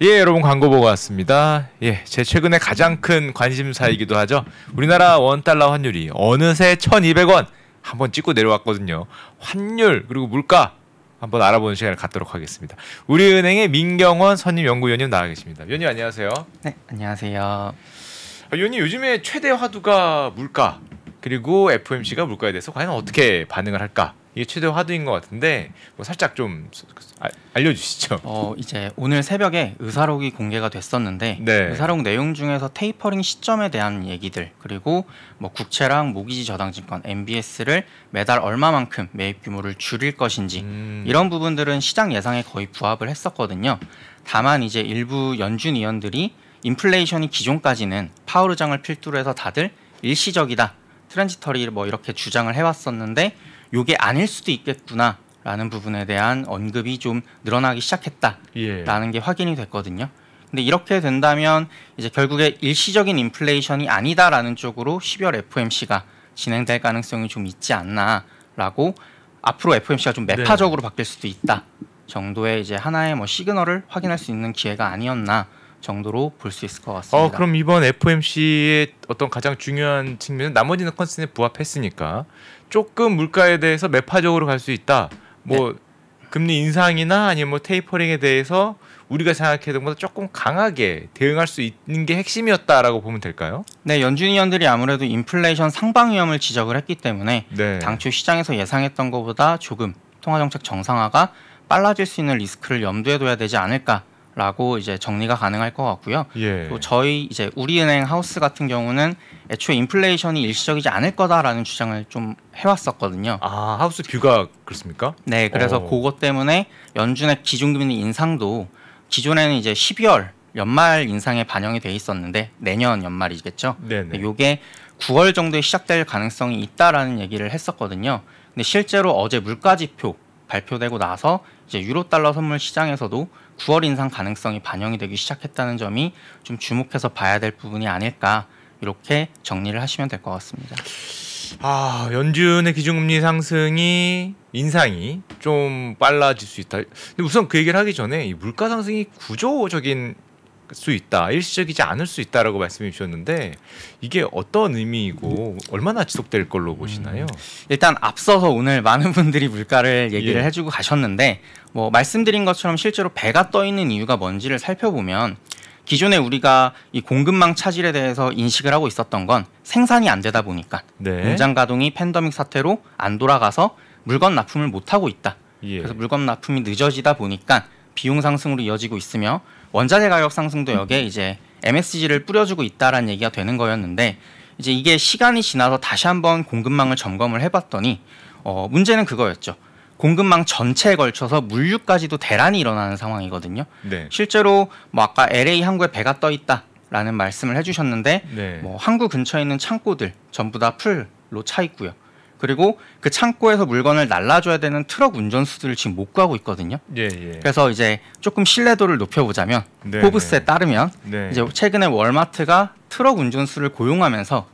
예, 여러분 광고 보고 왔습니다. 예, 제 최근에 가장 큰 관심사이기도 하죠. 우리나라 원달러 환율이 어느새 1,200원 한번 찍고 내려왔거든요. 환율 그리고 물가 한번 알아보는 시간을 갖도록 하겠습니다. 우리은행의 민경원 선임 연구위원님 나와 계십니다. 위원님 안녕하세요. 네, 안녕하세요. 아, 위원님 요즘에 최대 화두가 물가 그리고 FOMC가 물가에 대해서 과연 어떻게 반응을 할까 이게 최대 화두인 것 같은데 뭐 살짝 좀 그 알려주시죠. 어 이제 오늘 새벽에 의사록이 공개가 됐었는데 네. 의사록 내용 중에서 테이퍼링 시점에 대한 얘기들 그리고 뭐 국채랑 모기지 저당증권 MBS를 매달 얼마만큼 매입 규모를 줄일 것인지 음. 이런 부분들은 시장 예상에 거의 부합을 했었거든요. 다만 이제 일부 연준 위원들이 인플레이션이 기존까지는 파월 의장을 필두로 해서 다들 일시적이다. 트랜지터리 뭐 이렇게 주장을 해왔었는데 요게 아닐 수도 있겠구나. 라는 부분에 대한 언급이 좀 늘어나기 시작했다라는 예. 게 확인이 됐거든요. 근데 이렇게 된다면 이제 결국에 일시적인 인플레이션이 아니다라는 쪽으로 12월 FOMC가 진행될 가능성이 좀 있지 않나라고 앞으로 FOMC가 좀 매파적으로 네. 바뀔 수도 있다 정도의 이제 하나의 뭐 시그널을 확인할 수 있는 기회가 아니었나 정도로 볼 수 있을 것 어, 같습니다. 어, 그럼 이번 FOMC의 어떤 가장 중요한 측면은 나머지는 컨센에 부합했으니까 조금 물가에 대해서 매파적으로 갈 수 있다. 뭐 네. 금리 인상이나 아니면 뭐 테이퍼링에 대해서 우리가 생각했던 것보다 조금 강하게 대응할 수 있는 게 핵심이었다라고 보면 될까요? 네, 연준 위원들이 아무래도 인플레이션 상방 위험을 지적을 했기 때문에 네. 당초 시장에서 예상했던 것보다 조금 통화정책 정상화가 빨라질 수 있는 리스크를 염두에 둬야 되지 않을까 라고 이제 정리가 가능할 것 같고요. 예. 또 저희 이제 우리은행 하우스 같은 경우는 애초에 인플레이션이 일시적이지 않을 거다라는 주장을 좀 해왔었거든요. 아 하우스 뷰가 그렇습니까? 네, 그래서 오. 어. 그것 때문에 연준의 기준금리 인상도 기존에는 이제 12월 연말 인상에 반영이 돼 있었는데 내년 연말이겠죠. 네네. 요게 9월 정도에 시작될 가능성이 있다라는 얘기를 했었거든요. 근데 실제로 어제 물가 지표 발표되고 나서 이제 유로 달러 선물 시장에서도 9월 인상 가능성이 반영이 되기 시작했다는 점이 좀 주목해서 봐야 될 부분이 아닐까 이렇게 정리를 하시면 될 것 같습니다. 아 연준의 기준금리 상승이 인상이 좀 빨라질 수 있다. 근데 우선 그 얘기를 하기 전에 이 물가 상승이 구조적인 수 있다, 일시적이지 않을 수 있다라고 말씀해 주셨는데 이게 어떤 의미이고 얼마나 지속될 걸로 음. 보시나요? 음, 일단 앞서서 오늘 많은 분들이 물가를 예. 얘기를 예. 해주고 가셨는데 뭐 말씀드린 것처럼 실제로 배가 떠 있는 이유가 뭔지를 살펴보면 기존에 우리가 이 공급망 차질에 대해서 인식을 하고 있었던 건 생산이 안 되다 보니까 네. 공장 가동이 팬데믹 사태로 안 돌아가서 물건 납품을 못 하고 있다. 예. 그래서 물건 납품이 늦어지다 보니까 비용 상승으로 이어지고 있으며 원자재 가격 상승도 여기에 이제 MSG를 뿌려주고 있다라는 얘기가 되는 거였는데 이제 이게 시간이 지나서 다시 한번 공급망을 점검을 해봤더니 어, 문제는 그거였죠. 공급망 전체에 걸쳐서 물류까지도 대란이 일어나는 상황이거든요. 네. 실제로 뭐 아까 LA 항구에 배가 떠 있다라는 말씀을 해주셨는데 네. 뭐 항구 근처에 있는 창고들 전부 다 풀로 차 있고요. 그리고 그 창고에서 물건을 날라줘야 되는 트럭 운전수들을 지금 못 구하고 있거든요. 예, 예. 그래서 이제 조금 신뢰도를 높여보자면 네, 호브스에 네. 따르면 네. 이제 최근에 월마트가 트럭 운전수를 고용하면서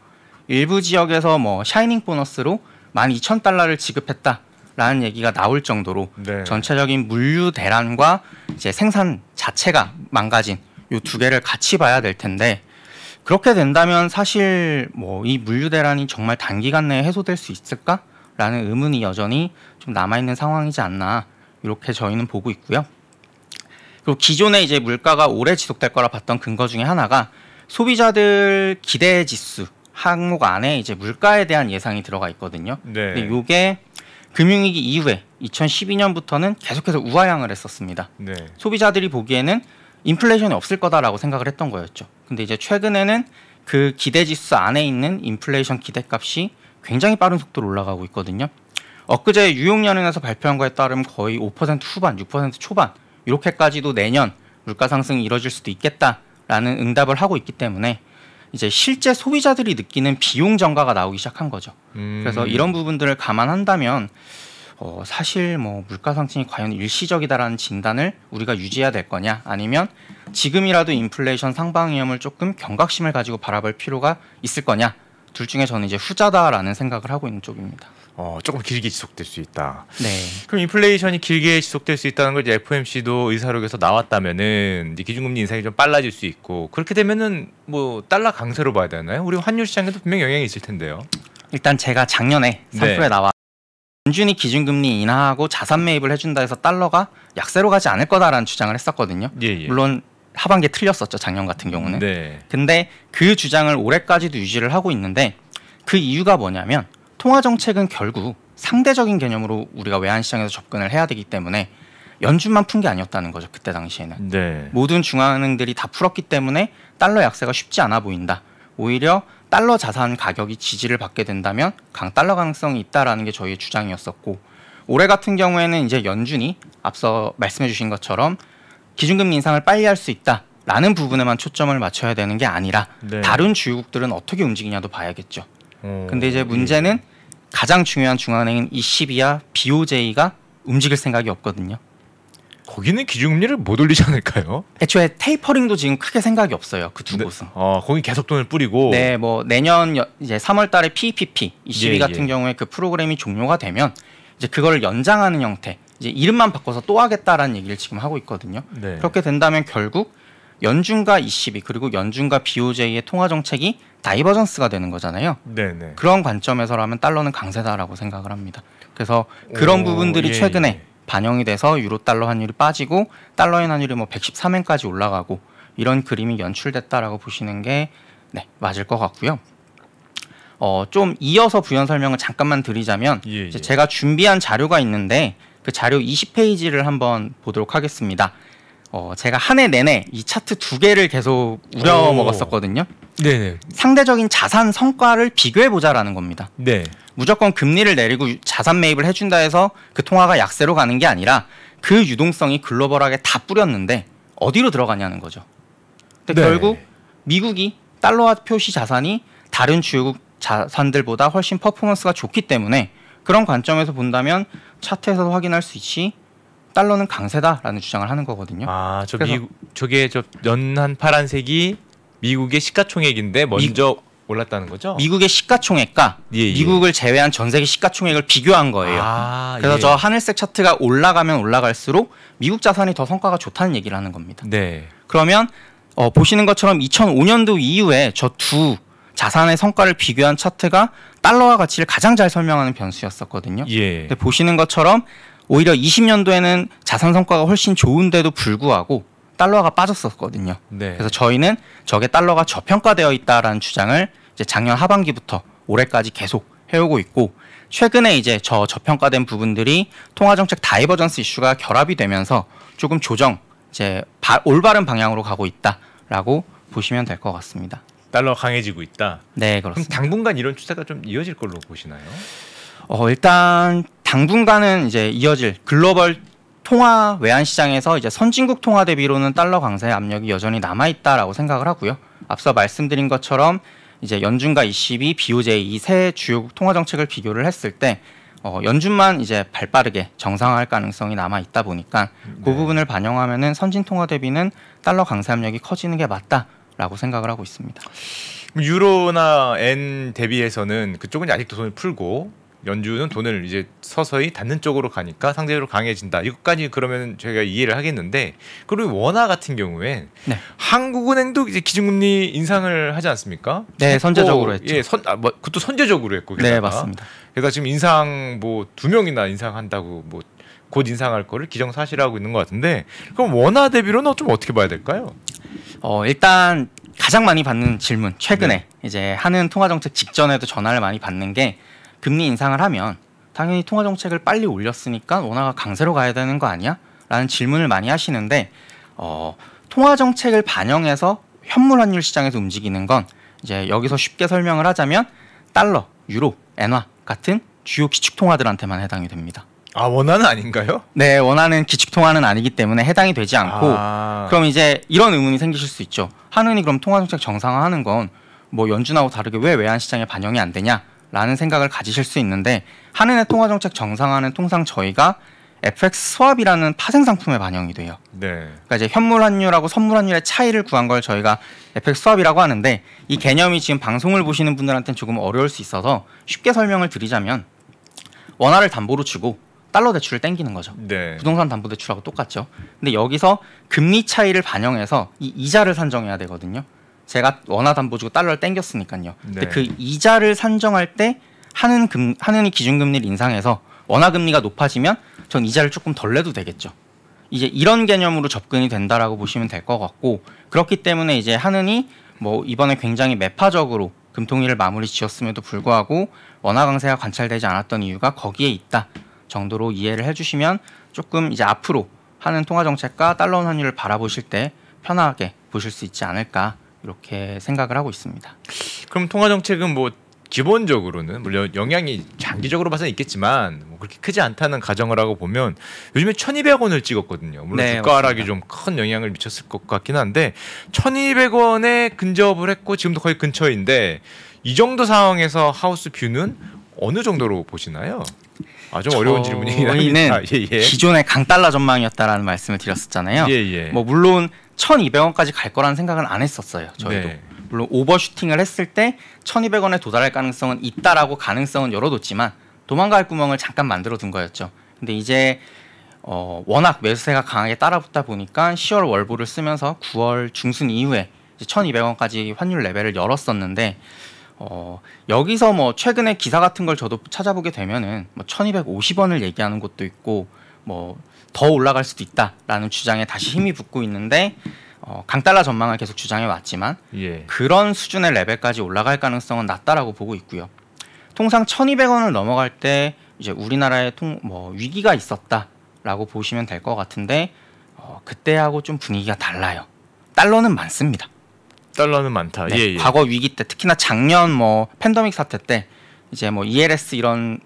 일부 지역에서 뭐 샤이닝 보너스로 만 이천 달러를 지급했다. 라는 얘기가 나올 정도로 네. 전체적인 물류 대란과 이제 생산 자체가 망가진 이 두 개를 같이 봐야 될 텐데 그렇게 된다면 사실 뭐 이 물류 대란이 정말 단기간 내에 해소될 수 있을까라는 의문이 여전히 좀 남아 있는 상황이지 않나 이렇게 저희는 보고 있고요. 그리고 기존에 이제 물가가 오래 지속될 거라 봤던 근거 중에 하나가 소비자들 기대 지수 항목 안에 이제 물가에 대한 예상이 들어가 있거든요. 네. 근데 이게 금융위기 이후에 2012년부터는 계속해서 우하향을 했었습니다. 네. 소비자들이 보기에는 인플레이션이 없을 거다라고 생각을 했던 거였죠. 근데 이제 최근에는 그 기대 지수 안에 있는 인플레이션 기대값이 굉장히 빠른 속도로 올라가고 있거든요. 엊그제 유용연은에서 발표한 거에 따르면 거의 5% 후반, 6% 초반 이렇게까지도 내년 물가 상승이 이뤄질 수도 있겠다라는 응답을 하고 있기 때문에 이제 실제 소비자들이 느끼는 비용 증가가 나오기 시작한 거죠. 음. 그래서 이런 부분들을 감안한다면 어, 사실 뭐 물가 상승이 과연 일시적이다라는 진단을 우리가 유지해야 될 거냐 아니면 지금이라도 인플레이션 상방 위험을 조금 경각심을 가지고 바라볼 필요가 있을 거냐 둘 중에 저는 이제 후자다라는 생각을 하고 있는 쪽입니다. 어, 조금 길게 지속될 수 있다. 네. 그럼 인플레이션이 길게 지속될 수 있다는 걸 이제 FOMC도 의사록에서 나왔다면은 이제 기준금리 인상이 좀 빨라질 수 있고 그렇게 되면은 뭐 달러 강세로 봐야 되나요? 우리 환율 시장에도 분명 영향이 있을 텐데요. 일단 제가 작년에 3%에 네. 나와 연준이 기준금리 인하하고 자산 매입을 해준다 해서 달러가 약세로 가지 않을 거다라는 주장을 했었거든요. 예, 예. 물론 하반기에 틀렸었죠 작년 같은 경우는. 네. 근데 그 주장을 올해까지도 유지를 하고 있는데 그 이유가 뭐냐면 통화 정책은 결국 상대적인 개념으로 우리가 외환 시장에서 접근을 해야 되기 때문에 연준만 푼 게 아니었다는 거죠 그때 당시에는. 네. 모든 중앙은행들이 다 풀었기 때문에 달러 약세가 쉽지 않아 보인다. 오히려 달러 자산 가격이 지지를 받게 된다면 강달러 가능성이 있다라는 게 저희의 주장이었었고 올해 같은 경우에는 이제 연준이 앞서 말씀해 주신 것처럼 기준금리 인상을 빨리 할 수 있다. 라는 부분에만 초점을 맞춰야 되는 게 아니라 네. 다른 주요국들은 어떻게 움직이냐도 봐야겠죠. 오, 어, 근데 이제 예. 문제는 네. 가장 중요한 중앙은행인 ECB와 BOJ가 움직일 생각이 없거든요. 거기는 기준금리를 못 올리지 않을까요? 애초에 테이퍼링도 지금 크게 생각이 없어요. 그 두 곳은. 어, 거기 계속 돈을 뿌리고. 네, 뭐 내년 이제 3월달에 PPP e 22 예, 같은 예. 경우에 그 프로그램이 종료가 되면 이제 그걸 연장하는 형태, 이제 이름만 바꿔서 또 하겠다라는 얘기를 지금 하고 있거든요. 네. 그렇게 된다면 결국 연준과 e c 그리고 연준과 BOJ의 통화 정책이 다이버전스가 되는 거잖아요. 네네. 네. 그런 관점에서라면 달러는 강세다라고 생각을 합니다. 그래서 그런 오, 부분들이 예, 최근에 예. 반영이 돼서 유로 달러 환율이 빠지고 달러엔 환율이 뭐 113엔까지 올라가고 이런 그림이 연출됐다라고 보시는 게 네, 맞을 것 같고요. 어, 좀 이어서 부연 설명을 잠깐만 드리자면 예, 예. 제가 준비한 자료가 있는데 그 자료 20페이지를 한번 보도록 하겠습니다. 어, 제가 한 해 내내 이 차트 두 개를 계속 우려 먹었었거든요. 네 상대적인 자산 성과를 비교해 보자라는 겁니다. 네. 무조건 금리를 내리고 자산 매입을 해준다 해서 그 통화가 약세로 가는 게 아니라 그 유동성이 글로벌하게 다 뿌렸는데 어디로 들어가냐는 거죠. 근데 네. 결국 미국이 달러화 표시 자산이 다른 주요국 자산들보다 훨씬 퍼포먼스가 좋기 때문에 그런 관점에서 본다면 차트에서 확인할 수 있지 달러는 강세다라는 주장을 하는 거거든요. 아저 미 저게 저 연한 파란색이 미국의 시가총액인데 먼저 미... 올랐다는 거죠? 미국의 시가총액과 예, 예. 미국을 제외한 전 세계 시가총액을 비교한 거예요. 아, 그래서 예. 저 하늘색 차트가 올라가면 올라갈수록 미국 자산이 더 성과가 좋다는 얘기를 하는 겁니다. 네. 그러면 어, 보시는 것처럼 2005년도 이후에 저 두 자산의 성과를 비교한 차트가 달러와 가치를 가장 잘 설명하는 변수였었거든요. 예. 보시는 것처럼 오히려 20년도에는 자산 성과가 훨씬 좋은데도 불구하고 달러가 빠졌었거든요. 네. 그래서 저희는 저게 달러가 저평가되어 있다라는 주장을 이제 작년 하반기부터 올해까지 계속 해오고 있고 최근에 이제 저 저평가된 부분들이 통화정책 다이버전스 이슈가 결합이 되면서 조금 조정 이제 바, 올바른 방향으로 가고 있다라고 보시면 될 것 같습니다. 달러 강해지고 있다. 네 그렇습니다. 그럼 당분간 이런 추세가 좀 이어질 걸로 보시나요? 어 일단 당분간은 이제 이어질 글로벌 통화 외환 시장에서 이제 선진국 통화 대비로는 달러 강세의 압력이 여전히 남아 있다라고 생각을 하고요. 앞서 말씀드린 것처럼 이제 연준과 ECB, BOJ 이세 주요 통화 정책을 비교를 했을 때 어, 연준만 이제 발빠르게 정상화할 가능성이 남아 있다 보니까 그 네. 그 부분을 반영하면은 선진 통화 대비는 달러 강세 압력이 커지는 게 맞다라고 생각을 하고 있습니다. 유로나 엔 대비해서는 그쪽은 아직도 손을 풀고 연준은 돈을 이제 서서히 닫는 쪽으로 가니까 상대적으로 강해진다. 이것까지 그러면 저희가 이해를 하겠는데 그리고 원화 같은 경우에 네. 한국은행도 이제 기준금리 인상을 하지 않습니까? 네, 선제적으로 했죠 예, 선, 아, 뭐, 그것도 선제적으로 했고. 게다가. 네, 맞습니다. 게다가 지금 인상 뭐 두 명이나 인상한다고 뭐 곧 인상할 거를 기정사실하고 화 있는 것 같은데 그럼 원화 대비로는 좀 어떻게 봐야 될까요? 어, 일단 가장 많이 받는 질문 최근에 네. 이제 하는 통화정책 직전에도 전화를 많이 받는 게 금리 인상을 하면 당연히 통화 정책을 빨리 올렸으니까 원화가 강세로 가야 되는 거 아니야? 라는 질문을 많이 하시는데 어, 통화 정책을 반영해서 현물 환율 시장에서 움직이는 건 이제 여기서 쉽게 설명을 하자면 달러, 유로, 엔화 같은 주요 기축 통화들한테만 해당이 됩니다. 아 원화는 아닌가요? 네 원화는 기축통화는 아니기 때문에 해당이 되지 않고 아... 그럼 이제 이런 의문이 생기실 수 있죠 하은이 그럼 통화정책 정상화하는 건 뭐 연준하고 다르게 왜 외환시장에 반영이 안 되냐 라는 생각을 가지실 수 있는데 한은의 통화정책 정상화는 통상 저희가 FX 스왑이라는 파생 상품에 반영이 돼요. 네. 그러니까 이제 현물 환율하고 선물 환율의 차이를 구한 걸 저희가 FX 스왑이라고 하는데 이 개념이 지금 방송을 보시는 분들한테는 조금 어려울 수 있어서 쉽게 설명을 드리자면 원화를 담보로 주고 달러 대출을 땡기는 거죠. 네. 부동산 담보 대출하고 똑같죠. 근데 여기서 금리 차이를 반영해서 이 이자를 산정해야 되거든요. 제가 원화 담보주고 달러를 땡겼으니까요. 네. 근데 그 이자를 산정할 때 하는 금 하는 기준금리를 인상해서 원화 금리가 높아지면 전 이자를 조금 덜 내도 되겠죠. 이제 이런 개념으로 접근이 된다라고 보시면 될 것 같고 그렇기 때문에 이제 하느니 뭐 이번에 굉장히 매파적으로 금통위를 마무리 지었음에도 불구하고 원화 강세가 관찰되지 않았던 이유가 거기에 있다 정도로 이해를 해주시면 조금 이제 앞으로 하는 통화 정책과 달러 환율을 바라보실 때 편하게 보실 수 있지 않을까 이렇게 생각을 하고 있습니다. 그럼 통화 정책은 뭐 기본적으로는 물론 영향이 장기적으로 봐서는 있겠지만 뭐 그렇게 크지 않다는 가정을 하고 보면 요즘에 1,200원을 찍었거든요. 물론 네, 주가 하락이 좀 큰 영향을 미쳤을 것 같긴 한데 1,200원에 근접을 했고 지금도 거의 근처인데 이 정도 상황에서 하우스 뷰는 어느 정도로 보시나요? 아좀 어려운 질문이긴 합니 아, 예, 예. 기존의 강달러 전망이었다라는 말씀을 드렸었잖아요. 예, 예. 뭐 물론 1,200원까지 갈 거라는 생각은 안 했었어요. 저희도. 네. 물론 오버슈팅을 했을 때 1,200원에 도달할 가능성은 있다라고 가능성은 열어뒀지만 도망갈 구멍을 잠깐 만들어 둔 거였죠. 근데 이제 어, 워낙 매수세가 강하게 따라붙다 보니까 10월 월보를 쓰면서 9월 중순 이후에 1,200원까지 환율 레벨을 열었었는데 어, 여기서 뭐 최근에 기사 같은 걸 저도 찾아보게 되면은 뭐 1250원을 얘기하는 곳도 있고 뭐 더 올라갈 수도 있다라는 주장에 다시 힘이 붙고 있는데 어, 강달러 전망을 계속 주장해 왔지만 예. 그런 수준의 레벨까지 올라갈 가능성은 낮다라고 보고 있고요. 통상 1200원을 넘어갈 때 이제 우리나라에 통, 뭐 위기가 있었다라고 보시면 될 것 같은데 어, 그때하고 좀 분위기가 달라요. 달러는 많습니다. 달러는 많다. 네, 예, 예. 과거 위기 때 특히나 작년 뭐 팬데믹 사태 때 이제 뭐 ELS 이런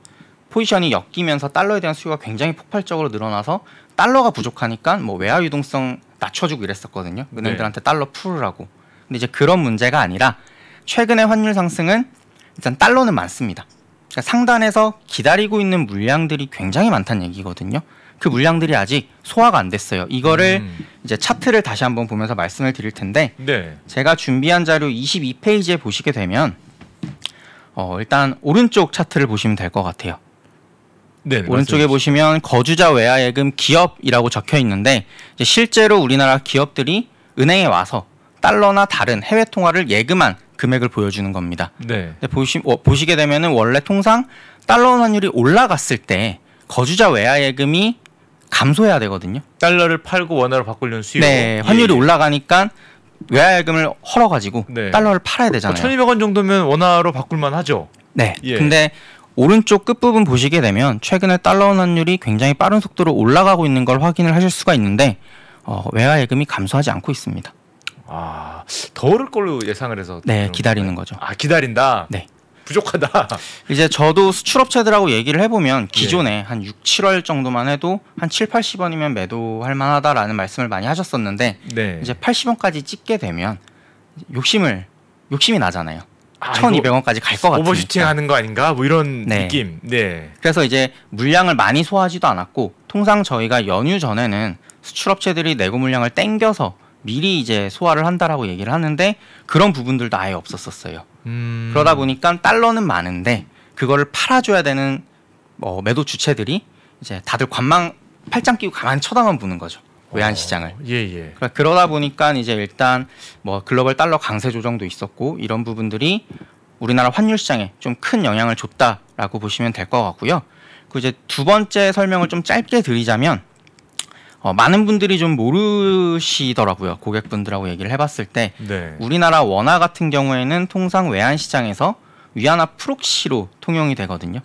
포지션이 엮이면서 달러에 대한 수요가 굉장히 폭발적으로 늘어나서 달러가 부족하니까 뭐 외화 유동성 낮춰주고 이랬었거든요. 은행들한테 네. 달러 풀으라고. 근데 이제 그런 문제가 아니라 최근의 환율 상승은 일단 달러는 많습니다. 그러니까 상단에서 기다리고 있는 물량들이 굉장히 많다는 얘기거든요. 그 물량들이 아직 소화가 안 됐어요. 이거를 음. 이제 차트를 다시 한번 보면서 말씀을 드릴 텐데 네. 제가 준비한 자료 22페이지에 보시게 되면 어, 일단 오른쪽 차트를 보시면 될 것 같아요. 네, 네, 오른쪽에 맞습니다. 보시면 거주자 외화 예금 기업이라고 적혀 있는데 실제로 우리나라 기업들이 은행에 와서 달러나 다른 해외 통화를 예금한 금액을 보여주는 겁니다. 네. 보시, 어, 보시게 되면 원래 통상 달러 환율이 올라갔을 때 거주자 외화 예금이 감소해야 되거든요. 달러를 팔고 원화로 바꾸려는 수요. 네, 예, 환율이 예. 올라가니까 외화예금을 헐어가지고 네. 달러를 팔아야 뭐 되잖아요. 1,200원 정도면 원화로 바꿀만 하죠. 네. 예. 근데 오른쪽 끝부분 보시게 되면 최근에 달러 환율이 굉장히 빠른 속도로 올라가고 있는 걸 확인을 하실 수가 있는데 어, 외화예금이 감소하지 않고 있습니다. 아, 더 오를 걸로 예상을 해서 네, 기다리는 거죠. 아, 기다린다. 네. 부족하다. 이제 저도 수출업체들하고 얘기를 해보면 예. 기존에 예. 한 6, 7월 정도만 해도 한 7, 80원이면 매도할 만하다라는 말씀을 많이 하셨었는데 네. 이제 80원까지 찍게 되면 욕심을 욕심이 나잖아요. 아, 1,200원까지 갈것 같아요. 오버슈팅 하는 거 아닌가? 뭐 이런 네. 느낌. 네. 그래서 이제 물량을 많이 소화하지도 않았고 통상 저희가 연휴 전에는 수출업체들이 내고 물량을 땡겨서 미리 이제 소화를 한다라고 얘기를 하는데 그런 부분들도 아예 없었었어요. 음. 그러다 보니까 달러는 많은데 그거를 팔아줘야 되는 뭐 매도 주체들이 이제 다들 관망 팔짱 끼고 가만히 쳐다만 보는 거죠. 외환 어, 시장을. 예, 예. 그러니까 그러다 보니까 이제 일단 뭐 글로벌 달러 강세 조정도 있었고 이런 부분들이 우리나라 환율 시장에 좀 큰 영향을 줬다라고 보시면 될 것 같고요. 그 이제 두 번째 설명을 좀 짧게 드리자면 어, 많은 분들이 좀 모르시더라고요. 고객분들하고 얘기를 해봤을 때 네. 우리나라 원화 같은 경우에는 통상 외환 시장에서 위안화 프록시로 통용이 되거든요.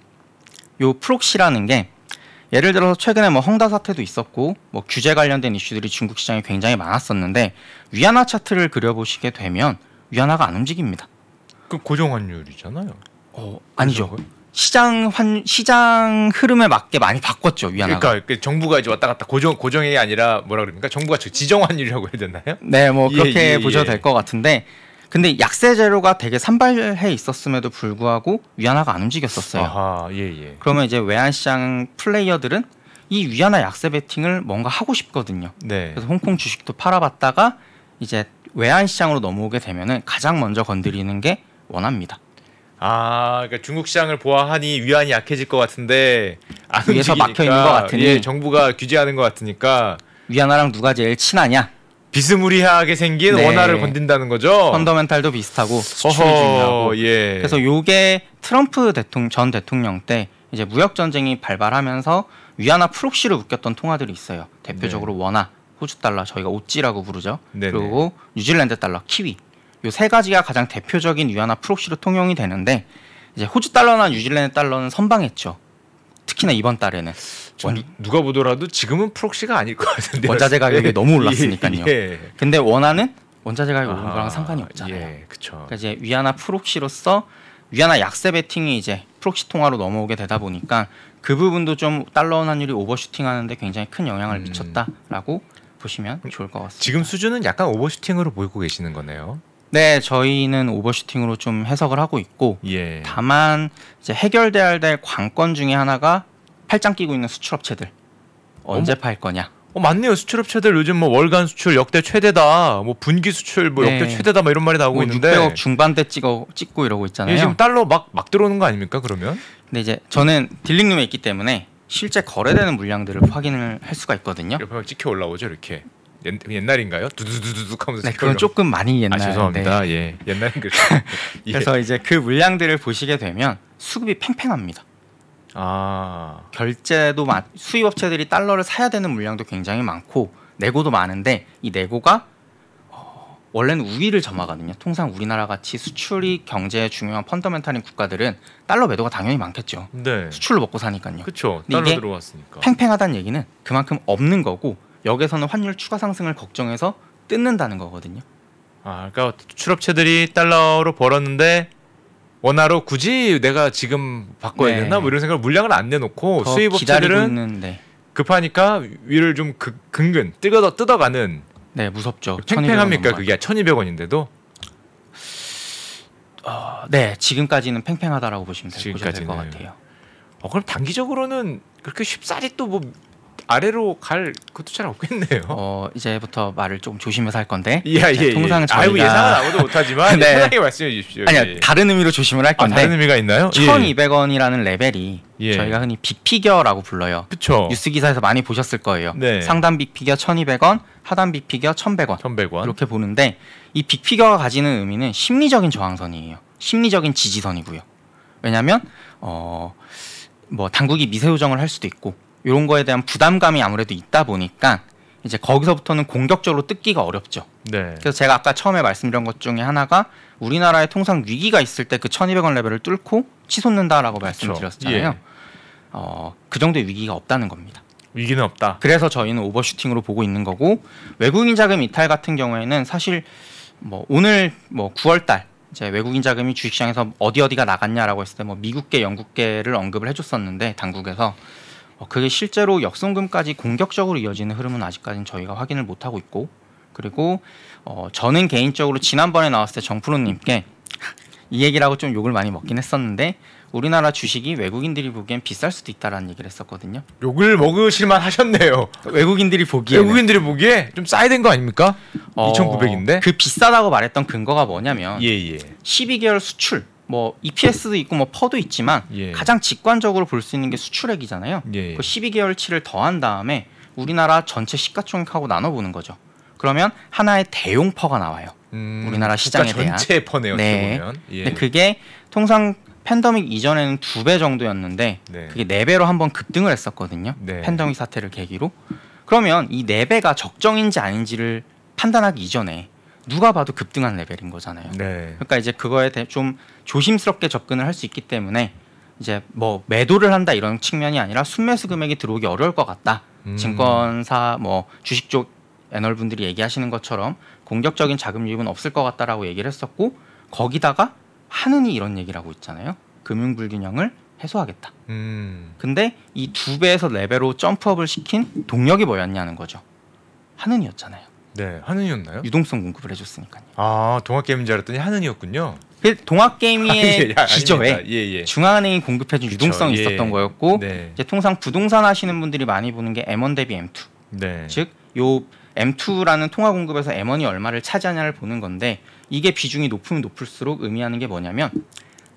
요 프록시라는 게 예를 들어서 최근에 뭐 헝다 사태도 있었고 뭐 규제 관련된 이슈들이 중국 시장에 굉장히 많았었는데 위안화 차트를 그려보시게 되면 위안화가 안 움직입니다. 그 고정환율이잖아요. 어, 아니죠. 시장 환 시장 흐름에 맞게 많이 바꿨죠 위안화. 그러니까 그 정부가 이제 왔다 갔다 고정 고정이 아니라 뭐라 그럽니까 정부가 지정환율이라고 해야 되나요? 네, 뭐 예, 그렇게 예, 보셔도 예. 될것 같은데. 근데 약세 재료가 되게 산발해 있었음에도 불구하고 위안화가 안 움직였었어요. 아 예, 예. 그러면 이제 외환 시장 플레이어들은 이 위안화 약세 베팅을 뭔가 하고 싶거든요. 네. 그래서 홍콩 주식도 팔아봤다가 이제 외환 시장으로 넘어오게 되면은 가장 먼저 건드리는 게원합니다 아, 그러니까 중국 시장을 보아하니 위안이 약해질 것 같은데 안 위에서 막혀 있는 것 같으니 예, 정부가 규제하는 것 같으니까 위안화랑 누가 제일 친하냐? 비스무리하게 생긴 네. 원화를 건든다는 거죠. 펀더멘탈도 비슷하고 수출이 중요하고. 예. 그래서 요게 트럼프 대통령 전 대통령 때 이제 무역 전쟁이 발발하면서 위안화 프록시를 묶였던 통화들이 있어요. 대표적으로 네. 원화, 호주 달러 저희가 오찌라고 부르죠. 네네. 그리고 뉴질랜드 달러, 키위 요세 가지가 가장 대표적인 위안화 프록시로 통용이 되는데 이제 호주 달러나 뉴질랜드 달러는 선방했죠. 특히나 이번 달에는 원... 누가 보더라도 지금은 프록시가 아닐 것 같은데 원자재 가격이 예. 너무 올랐으니까요. 예. 근데 원화는 원자재 가격 오른 아, 거랑 상관이 없잖아요. 예. 그러니까 이제 위안화 프록시로서 위안화 약세 베팅이 이제 프록시 통화로 넘어오게 되다 보니까 그 부분도 좀 달러 원 환율이 오버슈팅하는데 굉장히 큰 영향을 음. 미쳤다라고 음. 보시면 좋을 것 같습니다. 지금 수준은 약간 오버슈팅으로 보이고 계시는 거네요. 네, 저희는 오버슈팅으로 좀 해석을 하고 있고 예. 다만 이제 해결돼야 될 관건 중에 하나가 팔짱 끼고 있는 수출업체들 언제 어머. 팔 거냐? 어 맞네요. 수출업체들 요즘 뭐 월간 수출 역대 최대다. 뭐 분기 수출 뭐 네. 역대 최대다 막 이런 말이 나오고 뭐 있는데 600억 중반대 찍어 찍고 이러고 있잖아요. 지금 달러 막막 막 들어오는 거 아닙니까? 그러면? 근데 이제 저는 딜링룸에 있기 때문에 실제 거래되는 물량들을 확인을 할 수가 있거든요. 옆에 찍혀 올라오죠, 이렇게. 옛, 날인가요 두두두두둑 하면서 네, 그건 조금 많이 옛날. 아, 죄송합니다. 네. 예, 옛날인 거죠. 예. 그래서 이제 그 물량들을 보시게 되면 수급이 팽팽합니다. 아. 결제도 많, 수입 업체들이 달러를 사야 되는 물량도 굉장히 많고 내고도 많은데 이 내고가 어, 원래는 우위를 점하거든요. 통상 우리나라 같이 수출이 경제의 중요한 펀더멘탈인 국가들은 달러 매도가 당연히 많겠죠. 네. 수출로 먹고 사니까요. 그렇죠. 달러 들어왔으니까. 팽팽하다는 얘기는 그만큼 없는 거고 역에서는 환율 추가 상승을 걱정해서 뜯는다는 거거든요. 아, 그러니까 출업체들이 달러로 벌었는데 원화로 굳이 내가 지금 바꿔야 네. 되나 뭐 이런 생각을 물량을 안 내놓고 수입업체들은 있 네. 급하니까 위를 좀 그, 근근 뜯어 뜯어가는 네 무섭죠 그 팽팽합니까 그게 1200원인데도 어, 네 지금까지는 팽팽하다라고 보시면 될 것 같아요 예. 어, 그럼 단기적으로는 그렇게 쉽사리 또뭐 아래로 갈그 것도 잘 없겠네요. 어 이제부터 말을 좀 조심해서 할 건데. 예, 예, 예. 통상 저희가 아유, 예상은 아무도 못하지만 네. 편하게 말씀해 주십시오. 아니요 예, 예. 다른 의미로 조심을 할 아, 건데. 아, 다른 의미가 있나요? 1,200원이라는 레벨이 저희가 흔히 빅피겨라고 불러요. 그렇죠. 뉴스 기사에서 많이 보셨을 거예요. 네. 상단 빅피겨 1,200원, 하단 빅피겨 1,100원. 1,100원. 이렇게 보는데 이 빅피겨가 가지는 의미는 심리적인 저항선이에요. 심리적인 지지선이고요. 왜냐하면 어. 뭐 당국이 미세 조정을 할 수도 있고 이런 거에 대한 부담감이 아무래도 있다 보니까 이제 거기서부터는 공격적으로 뜯기가 어렵죠. 네. 그래서 제가 아까 처음에 말씀드린 것 중에 하나가 우리나라의 통상 위기가 있을 때 그 1200원 레벨을 뚫고 치솟는다라고 말씀드렸잖아요. 예. 어, 그 정도의 위기가 없다는 겁니다. 위기는 없다. 그래서 저희는 오버슈팅으로 보고 있는 거고 외국인 자금 이탈 같은 경우에는 사실 뭐 오늘 뭐 9월 달 이제 외국인 자금이 주식시장에서 어디 어디가 나갔냐라고 했을 때 뭐 미국계, 영국계를 언급을 해줬었는데 당국에서 어, 그게 실제로 역성금까지 공격적으로 이어지는 흐름은 아직까지는 저희가 확인을 못하고 있고 그리고 어, 저는 개인적으로 지난번에 나왔을 때 정프로님께 이 얘기를 하고 좀 욕을 많이 먹긴 했었는데 우리나라 주식이 외국인들이 보기엔 비쌀 수도 있다라는 얘기를 했었거든요. 욕을 먹으실만 하셨네요. 외국인들이 보기에 외국인들이 보기에 좀 싸야 된 거 아닙니까? 어, 2,900인데 그 비싸다고 말했던 근거가 뭐냐면 예, 예. 12개월 수출 뭐 EPS도 있고 뭐 퍼도 있지만 예. 가장 직관적으로 볼 수 있는 게 수출액이잖아요. 예. 예. 그 12개월치를 더한 다음에 우리나라 전체 시가총액하고 나눠보는 거죠. 그러면 하나의 대용 퍼가 나와요. 음, 우리나라 시장에 대한 전체 퍼네요. 네. 보면. 예. 그게 통상 팬더믹 이전에는 두 배 정도였는데 네. 그게 네 배로 한번 급등을 했었거든요. 네. 팬더믹 사태를 계기로. 그러면 이 네 배가 적정인지 아닌지를 판단하기 이전에 누가 봐도 급등한 레벨인 거잖아요. 네. 그러니까 이제 그거에 대해 좀 조심스럽게 접근을 할 수 있기 때문에 이제 뭐 매도를 한다 이런 측면이 아니라 순매수 금액이 들어오기 어려울 것 같다. 음. 증권사 뭐 주식 쪽 애널분들이 얘기하시는 것처럼 공격적인 자금 유입은 없을 것 같다라고 얘기를 했었고 거기다가 하느니 이런 얘기를 하고 있잖아요. 금융 불균형을 해소하겠다. 음. 근데 이 두 배에서 네 배로 점프업을 시킨 동력이 뭐였냐는 거죠. 하느니였잖아요. 네, 하느니였나요? 유동성 공급을 해줬으니까요. 아, 동학개미인 줄 알았더니 하느니였군요. 동학게임의 아, 조에 예 예, 예, 예. 중앙은행이 공급해준 그쵸, 유동성이 예, 있었던 거였고 네. 이제 통상 부동산 하시는 분들이 많이 보는 게 M1 대비 M2 네. 즉요 M2라는 통화 공급에서 M1이 얼마를 차지하냐를 보는 건데 이게 비중이 높으면 높을수록 의미하는 게 뭐냐면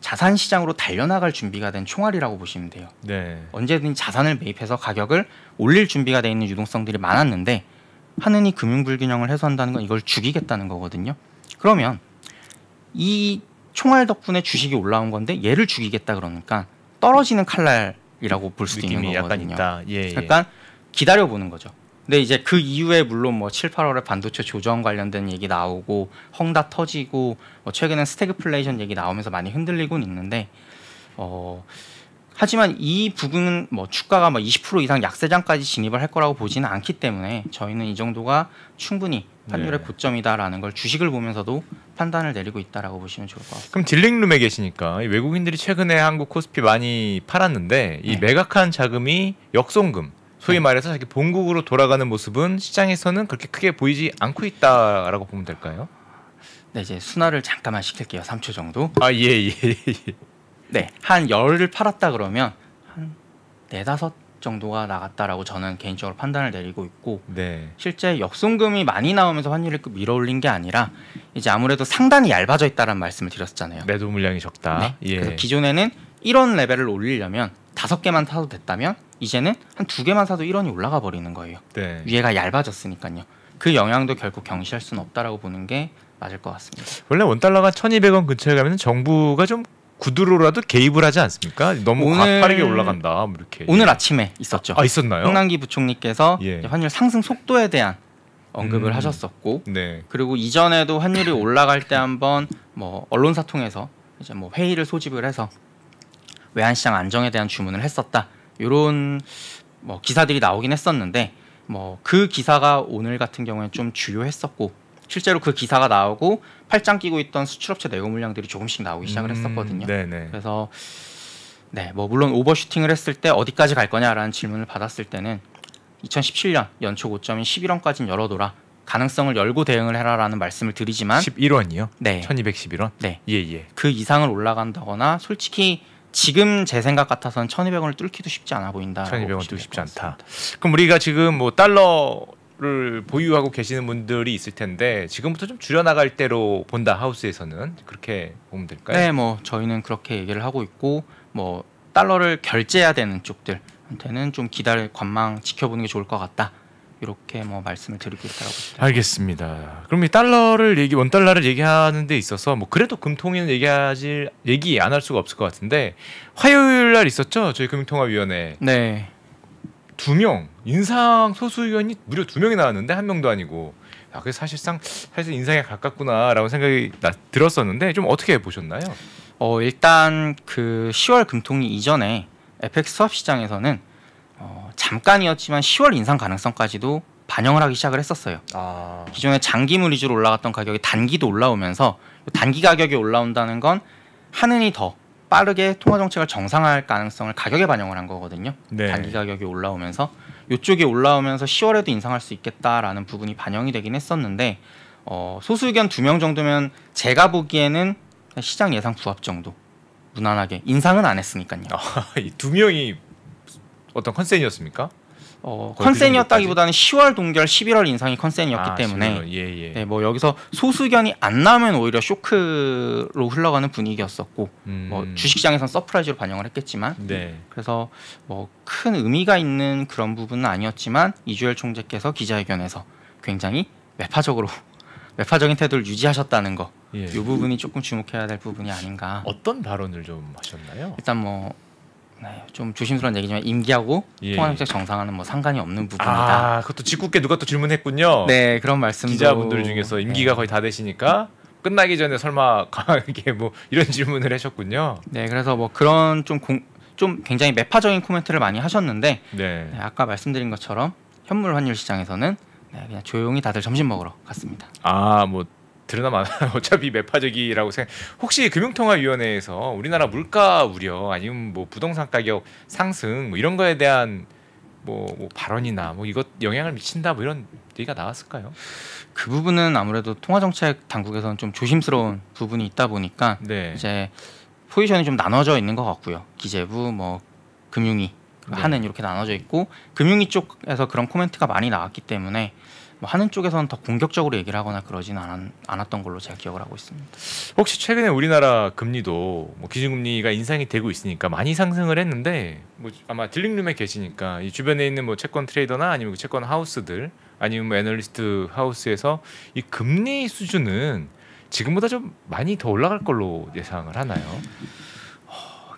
자산 시장으로 달려나갈 준비가 된 총알이라고 보시면 돼요. 네. 언제든 자산을 매입해서 가격을 올릴 준비가 돼 있는 유동성들이 많았는데 하느니 금융 불균형을 해소한다는 건 이걸 죽이겠다는 거거든요. 그러면 이 총알 덕분에 주식이 올라온 건데 얘를 죽이겠다 그러니까 떨어지는 칼날이라고 볼 수도 있는 거거든요. 예, 예. 그러니까 기다려 보는 거죠. 근데 이제 그 이후에 물론 뭐 7, 8월에 반도체 조정 관련된 얘기 나오고 헝다 터지고 뭐 최근엔 스태그플레이션 얘기 나오면서 많이 흔들리곤 있는데 어 하지만 이 부분은 뭐 주가가 뭐20% 이상 약세장까지 진입을 할 거라고 보지는 않기 때문에 저희는 이 정도가 충분히 판결의 네. 고점이다라는 걸 주식을 보면서도 판단을 내리고 있다라고 보시면 좋을 것 같습니다. 그럼 딜링룸에 계시니까 외국인들이 최근에 한국 코스피 많이 팔았는데 이 네. 매각한 자금이 역송금 소위 네. 말해서 자기 본국으로 돌아가는 모습은 시장에서는 그렇게 크게 보이지 않고 있다라고 보면 될까요? 네, 이제 순화를 잠깐만 시킬게요. 3초 정도. 아, 예, 예, 예. 네, 한 열을 팔았다 그러면 한 네다섯 정도가 나갔다라고 저는 개인적으로 판단을 내리고 있고 네. 실제 역송금이 많이 나오면서 환율을 밀어올린 게 아니라 이제 아무래도 상단이 얇아져 있다는 라 말씀을 드렸잖아요. 매도 물량이 적다. 네. 예. 그래서 기존에는 1원 레벨을 올리려면 다섯 개만 사도 됐다면 이제는 한 두 개만 사도 1원이 올라가 버리는 거예요. 네. 위에가 얇아졌으니까요. 그 영향도 결코 경시할 수는 없다라고 보는 게 맞을 것 같습니다. 원래 원 달러가 1,200원 근처에 가면 정부가 좀 구두로라도 개입을 하지 않습니까? 너무 오늘, 르게 올라간다 뭐 이렇게 오늘 예. 아침에 있었죠. 아 있었나요? 홍남기 부총리께서 예. 환율 상승 속도에 대한 언급을 음. 하셨었고 네. 그리고 이전에도 환율이 올라갈 때 한번 뭐 언론사 통해서 이제 뭐 회의를 소집을 해서 외환시장 안정에 대한 주문을 했었다 이런 뭐 기사들이 나오긴 했었는데 뭐 그 기사가 오늘 같은 경우에 좀 주요했었고 실제로 그 기사가 나오고 팔짱 끼고 있던 수출업체 내고 물량들이 조금씩 나오기 음, 시작을 했었거든요. 음, 그래서 네, 뭐 물론 오버슈팅을 했을 때 어디까지 갈 거냐라는 질문을 받았을 때는 2017년 연초 고점인 11원까지는 열어둬라. 가능성을 열고 대응을 해라라는 말씀을 드리지만 11원이요? 네. 1211원? 네. 예, 예. 그 이상을 올라간다거나 솔직히 지금 제 생각 같아서는 1200원을 뚫기도 쉽지 않아 보인다. 1200원 뚫기 쉽지 않다. 그럼 우리가 지금 뭐 달러 를 보유하고 계시는 분들이 있을 텐데 지금부터 좀 줄여 나갈 때로 본다 하우스에서는 그렇게 보면 될까요? 네, 뭐 저희는 그렇게 얘기를 하고 있고 뭐 달러를 결제해야 되는 쪽들한테는 좀 기다릴 관망 지켜보는 게 좋을 것 같다. 이렇게 뭐 말씀을 드리고 있다고 알겠습니다. 그럼 이 달러를 얘기 원 달러를 얘기하는 데 있어서 뭐 그래도 금통위는 얘기하지 얘기 안 할 수가 없을 것 같은데 화요일 날 있었죠 저희 금융통화위원회. 네. 두명 인상 소수 의원이 무려 두 명이 나왔는데 한 명도 아니고 아, 그 사실상 사실 인상에 가깝구나라고 생각이 나, 들었었는데 좀 어떻게 보셨나요? 어 일단 그 10월 금통위 이전에 FX 수업 시장에서는 어, 잠깐이었지만 10월 인상 가능성까지도 반영을 하기 시작을 했었어요. 아... 기존에 장기물 위주로 올라갔던 가격이 단기도 올라오면서 단기 가격이 올라온다는 건 하느니 더 빠르게 통화 정책을 정상화할 가능성을 가격에 반영을 한 거거든요. 네. 단기 가격이 올라오면서 이쪽이 올라오면서 10월에도 인상할 수 있겠다라는 부분이 반영이 되긴 했었는데 어, 소수 의견 두 명 정도면 제가 보기에는 시장 예상 부합 정도 무난하게 인상은 안 했으니까요. 아, 두 명이 어떤 컨센이었습니까? 어, 컨센이었다기보다는 10월 그 동결 11월 인상이 컨센이었기 아, 때문에 예, 예. 네, 뭐 여기서 소수견이 안나면 오히려 쇼크로 흘러가는 분위기였었고 음. 뭐 주식시장에선 서프라이즈로 반영을 했겠지만 네. 그래서 뭐 큰 의미가 있는 그런 부분은 아니었지만 이주열 총재께서 기자회견에서 굉장히 매파적으로 매파적인 태도를 유지하셨다는 거. 예. 이 부분이 조금 주목해야 될 부분이 아닌가. 어떤 발언을 좀 하셨나요? 일단 뭐 네, 좀 조심스러운 얘기지만 임기하고 예. 통화정책 정상화는 뭐 상관이 없는 부분이다. 아, 그것도 직구게 누가 또 질문했군요. 네, 그런 말씀 기자분들 중에서 임기가 네. 거의 다 되시니까 끝나기 전에 설마 이게 뭐 이런 질문을 하셨군요. 네, 그래서 뭐 그런 좀 공, 좀 굉장히 매파적인 코멘트를 많이 하셨는데 네. 네, 아까 말씀드린 것처럼 현물 환율 시장에서는 네, 그냥 조용히 다들 점심 먹으러 갔습니다. 아, 뭐 드러나면 어차피 매파적이라고 생각. 혹시 금융통화위원회에서 우리나라 물가 우려 아니면 뭐 부동산 가격 상승 뭐 이런 거에 대한 뭐, 뭐 발언이나 뭐 이것 영향을 미친다 뭐 이런 얘기가 나왔을까요? 그 부분은 아무래도 통화정책 당국에서는 좀 조심스러운 부분이 있다 보니까 네. 이제 포지션이 좀 나눠져 있는 것 같고요. 기재부 뭐 금융위 네. 하는 이렇게 나눠져 있고 금융위 쪽에서 그런 코멘트가 많이 나왔기 때문에 뭐 하는 쪽에서는 더 공격적으로 얘기를 하거나 그러진 않, 았 않았던 걸로 제가 기억을 하고 있습니다. 혹시 최근에 우리나라 금리도 뭐 기준금리가 인상이 되고 있으니까 많이 상승을 했는데 뭐 아마 딜링룸에 계시니까 이 주변에 있는 뭐 채권 트레이더나 아니면 그 채권 하우스들 아니면 뭐 애널리스트 하우스에서 이 금리 수준은 지금보다 좀 많이 더 올라갈 걸로 예상을 하나요?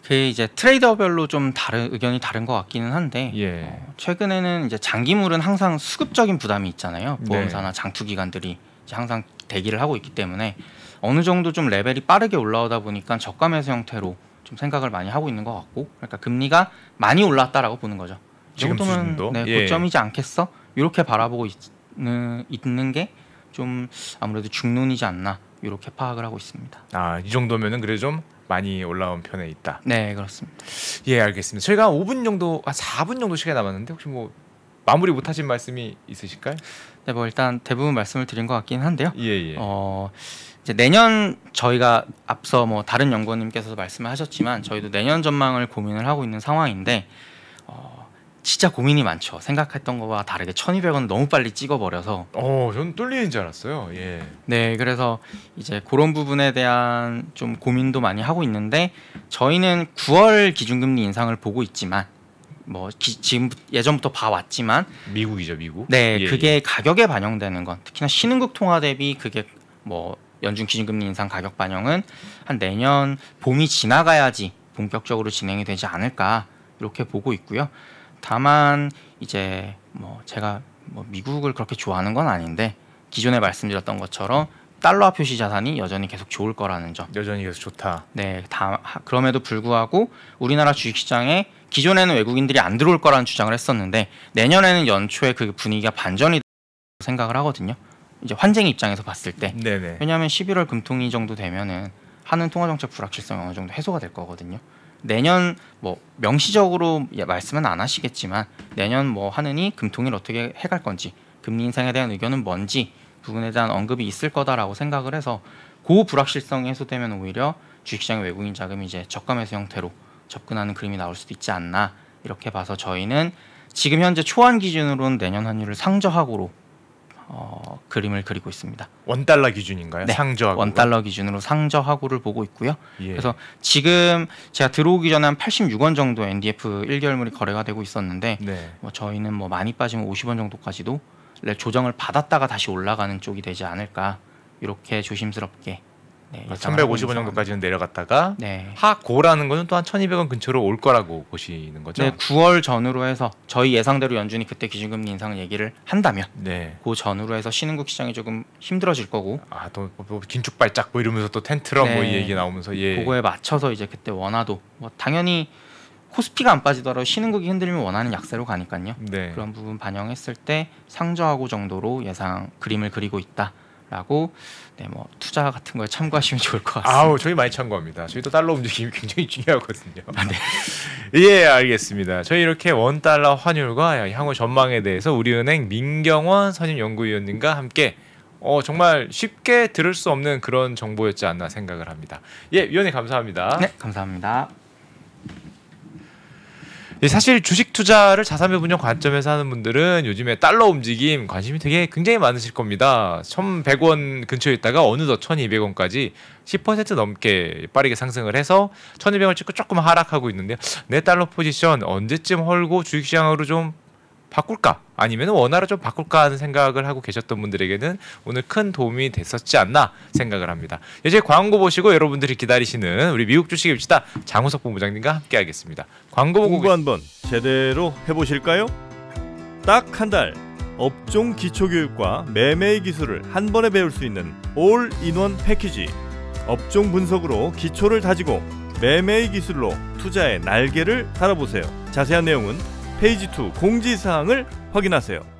그 이제 트레이더별로 좀 다른 의견이 다른 것 같기는 한데 예. 어, 최근에는 이제 장기물은 항상 수급적인 부담이 있잖아요. 네. 보험사나 네. 장투기관들이 항상 대기를 하고 있기 때문에 어느 정도 좀 레벨이 빠르게 올라오다 보니까 저가 매수 형태로 좀 생각을 많이 하고 있는 것 같고 그러니까 금리가 많이 올랐다라고 보는 거죠. 이 정도면 수 네, 예. 고점이지 않겠어? 이렇게 바라보고 있는, 있는 게 좀 아무래도 중론이지 않나 이렇게 파악을 하고 있습니다. 아이 정도면은 그래 좀 많이 올라온 편에 있다. 네, 그렇습니다. 예, 알겠습니다. 저희가 5분 정도, 4분 정도 시간 남았는데 혹시 뭐 마무리 못하신 말씀이 있으실까요? 네, 뭐 일단 대부분 말씀을 드린 것 같긴 한데요. 예, 예. 어, 이제 내년 저희가 앞서 뭐 다른 연구원님께서도 말씀을 하셨지만 저희도 내년 전망을 고민을 하고 있는 상황인데 어, 진짜 고민이 많죠. 생각했던 거와 다르게 1200원 너무 빨리 찍어버려서 어, 저는 뚫리는 줄 알았어요. 예. 네, 그래서 이제 그런 부분에 대한 좀 고민도 많이 하고 있는데 저희는 9월 기준금리 인상을 보고 있지만 뭐 기, 지금 예전부터 봐왔지만 미국이죠, 미국. 네, 예, 그게 예. 가격에 반영되는 건 특히나 신흥국 통화 대비 그게 뭐 연준 기준금리 인상 가격 반영은 한 내년 봄이 지나가야지 본격적으로 진행이 되지 않을까 이렇게 보고 있고요. 다만 이제 뭐 제가 뭐 미국을 그렇게 좋아하는 건 아닌데 기존에 말씀드렸던 것처럼 달러화 표시 자산이 여전히 계속 좋을 거라는 점. 여전히 계속 좋다. 네, 다 그럼에도 불구하고 우리나라 주식시장에 기존에는 외국인들이 안 들어올 거라는 주장을 했었는데 내년에는 연초에 그 분위기가 반전이 생각을 하거든요. 이제 환쟁 의 입장에서 봤을 때. 네네. 왜냐하면 11월 금통위 정도 되면은 하는 통화정책 불확실성 어느 정도 해소가 될 거거든요. 내년 뭐 명시적으로 예, 말씀은 안 하시겠지만 내년 뭐 하느니 금통일 어떻게 해갈 건지 금리 인상에 대한 의견은 뭔지 부분에 대한 언급이 있을 거다라고 생각을 해서 고 불확실성이 해소되면 오히려 주식시장의 외국인 자금이 이제 적가 해소 형태로 접근하는 그림이 나올 수도 있지 않나 이렇게 봐서 저희는 지금 현재 초안 기준으로는 내년 환율을 상저하고로 어, 그림을 그리고 있습니다. 원 달러 기준인가요? 네. 상저하고 원 달러 기준으로 상저하고를 보고 있고요. 예. 그래서 지금 제가 들어오기 전에 한 86원 정도 NDF 1개월물이 거래가 되고 있었는데 네. 뭐 저희는 뭐 많이 빠지면 50원 정도까지도 조정을 받았다가 다시 올라가는 쪽이 되지 않을까 이렇게 조심스럽게 네, 1,150원 그러니까 정도까지는 내려갔다가 네. 하고라는 거는 또한 1,200원 근처로 올 거라고 보시는 거죠? 네, 9월 전후로 해서 저희 예상대로 연준이 그때 기준금리 인상 얘기를 한다면 네. 그 전후로 해서 신흥국 시장이 조금 힘들어질 거고 아또 뭐, 뭐 긴축 발작 뭐 이러면서 또 텐트럼 뭐 네. 뭐이 얘기 나오면서 예. 그거에 맞춰서 이제 그때 원화도 뭐 당연히 코스피가 안 빠지더라도 신흥국이 흔들리면 원하는 약세로 가니까요. 네. 그런 부분 반영했을 때 상저하고 정도로 예상 그림을 그리고 있다. 라고 네, 뭐 투자 같은 걸 참고하시면 좋을 것 같습니다. 아우 저희 많이 참고합니다. 저희도 달러 움직임이 굉장히 중요하거든요. 아, 네. 예 알겠습니다. 저희 이렇게 원 달러 환율과 향후 전망에 대해서 우리은행 민경원 선임 연구위원님과 함께 어, 정말 쉽게 들을 수 없는 그런 정보였지 않나 생각을 합니다. 예 위원님 감사합니다. 네 감사합니다. 예, 사실 주식 투자를 자산배 분양 관점에서 하는 분들은 요즘에 달러 움직임 관심이 되게 굉장히 많으실 겁니다. 1,100원 근처에 있다가 어느덧 1,200원까지 10% 넘게 빠르게 상승을 해서 1,200원 찍고 조금 하락하고 있는데요. 내 달러 포지션 언제쯤 헐고 주식시장으로 좀 바꿀까 아니면 원화로 좀 바꿀까 하는 생각을 하고 계셨던 분들에게는 오늘 큰 도움이 됐었지 않나 생각을 합니다. 이제 광고 보시고 여러분들이 기다리시는 우리 미국 주식 입시다 장우석 본부장님과 함께하겠습니다. 광고 보고 공부 한번 제대로 해보실까요? 딱 한 달 업종 기초교육과 매매 기술을 한 번에 배울 수 있는 올인원 패키지 업종 분석으로 기초를 다지고 매매 기술로 투자의 날개를 달아보세요. 자세한 내용은 페이지 2 공지사항을 확인하세요.